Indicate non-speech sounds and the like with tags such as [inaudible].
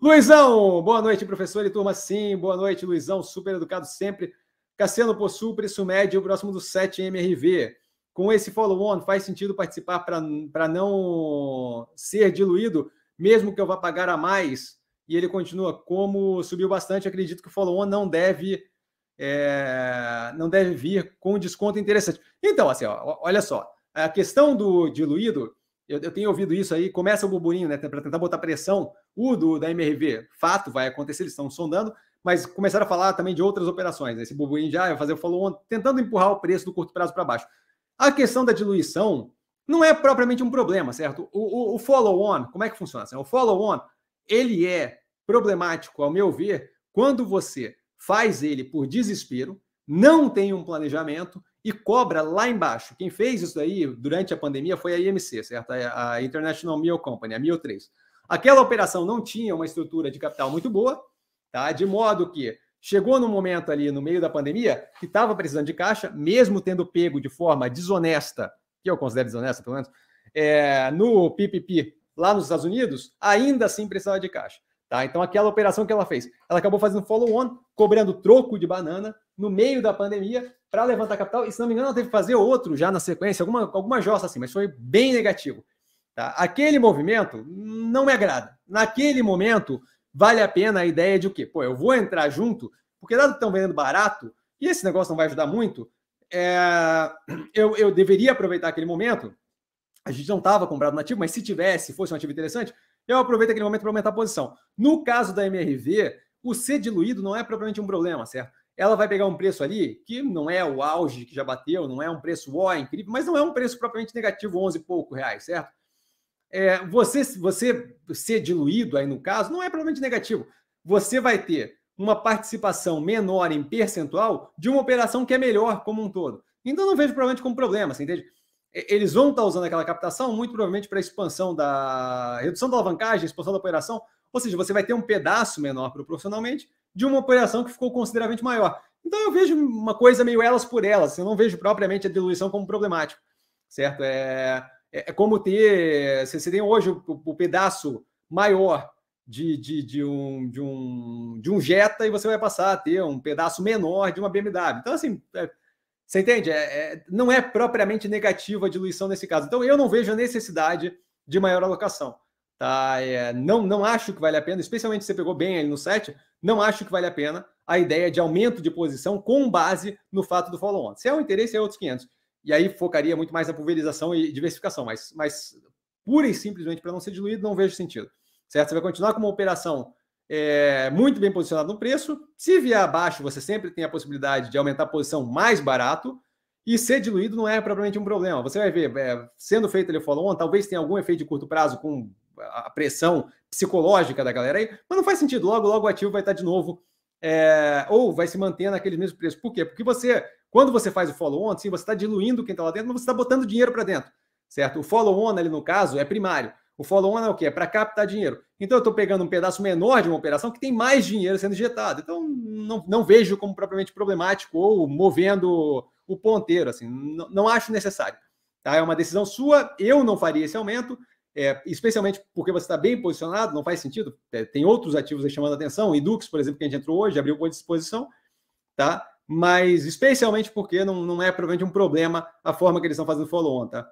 Luizão, boa noite, professor e turma. Sim, boa noite, Luizão, super educado sempre. Cassiano Possul, preço médio próximo do 7 MRV. Com esse follow-on, faz sentido participar para não ser diluído, mesmo que eu vá pagar a mais? E ele continua, como subiu bastante, acredito que o follow-on não deve é, não deve vir com desconto interessante. Então, assim, ó, olha só, a questão do diluído eu, eu tenho ouvido isso aí, começa o burburinho, né? Para tentar botar pressão. O do, da MRV, fato, vai acontecer, eles estão sondando, mas começaram a falar também de outras operações. Né? Esse burburinho já vai fazer o follow-on, tentando empurrar o preço do curto prazo para baixo. A questão da diluição não é propriamente um problema, certo? O, o, o follow-on, como é que funciona? Assim, o follow-on, ele é problemático, ao meu ver, quando você faz ele por desespero, não tem um planejamento e cobra lá embaixo. Quem fez isso aí durante a pandemia foi a IMC, certo? É a International Meal Company, a 1003 3. Aquela operação não tinha uma estrutura de capital muito boa, tá? De modo que chegou no momento ali no meio da pandemia que estava precisando de caixa, mesmo tendo pego de forma desonesta, que eu considero desonesta, pelo menos, é, no PPP lá nos Estados Unidos, ainda assim precisava de caixa. Tá? Então, aquela operação que ela fez, ela acabou fazendo follow-on, cobrando troco de banana no meio da pandemia para levantar capital. E, se não me engano, ela teve que fazer outro já na sequência, alguma, alguma jossa assim, mas foi bem negativo. Tá? Aquele movimento não me agrada. Naquele momento, vale a pena a ideia de o quê? Pô, eu vou entrar junto, porque dado que estão vendendo barato, e esse negócio não vai ajudar muito, é... [clears throat] eu, eu deveria aproveitar aquele momento. A gente não estava comprado no ativo, mas se tivesse, fosse um ativo interessante, eu aproveito aquele momento para aumentar a posição. No caso da MRV, o ser diluído não é propriamente um problema, certo? Ela vai pegar um preço ali que não é o auge que já bateu, não é um preço ó, incrível, mas não é um preço propriamente negativo, 11 e pouco reais, certo? É, você, você ser diluído aí no caso não é propriamente negativo. Você vai ter uma participação menor em percentual de uma operação que é melhor como um todo. Então não vejo provavelmente como problema, você entende? eles vão estar tá usando aquela captação muito provavelmente para expansão da redução da alavancagem, expansão da operação, ou seja, você vai ter um pedaço menor proporcionalmente de uma operação que ficou consideravelmente maior. Então eu vejo uma coisa meio elas por elas, eu não vejo propriamente a diluição como problemático, certo? É, é, é como ter, você tem hoje o, o pedaço maior de, de, de, um, de, um, de um Jetta e você vai passar a ter um pedaço menor de uma BMW. Então, assim, é, você entende? É, é, não é propriamente negativa a diluição nesse caso. Então, eu não vejo a necessidade de maior alocação. Tá? É, não, não acho que vale a pena, especialmente se você pegou bem ali no set, não acho que vale a pena a ideia de aumento de posição com base no fato do follow-on. Se é um interesse, é outros 500. E aí focaria muito mais na pulverização e diversificação, mas, mas pura e simplesmente para não ser diluído, não vejo sentido. Certo? Você vai continuar com uma operação é, muito bem posicionado no preço. Se vier abaixo, você sempre tem a possibilidade de aumentar a posição mais barato. E ser diluído não é propriamente um problema. Você vai ver, é, sendo feito ele follow-on, talvez tenha algum efeito de curto prazo com a pressão psicológica da galera aí, mas não faz sentido. Logo, logo o ativo vai estar de novo é, ou vai se manter naqueles mesmos preços. Por quê? Porque você, quando você faz o follow-on, sim, você está diluindo quem está lá dentro, mas você está botando dinheiro para dentro, certo? O follow-on ali no caso é primário. O follow-on é o quê? É para captar dinheiro. Então eu estou pegando um pedaço menor de uma operação que tem mais dinheiro sendo injetado. Então não, não vejo como propriamente problemático ou movendo o ponteiro. assim Não, não acho necessário. Tá? É uma decisão sua. Eu não faria esse aumento. É, especialmente porque você está bem posicionado, não faz sentido. É, tem outros ativos aí chamando a atenção, Edux, por exemplo, que a gente entrou hoje, abriu boa disposição, tá? Mas especialmente porque não, não é provavelmente um problema a forma que eles estão fazendo follow-on, tá?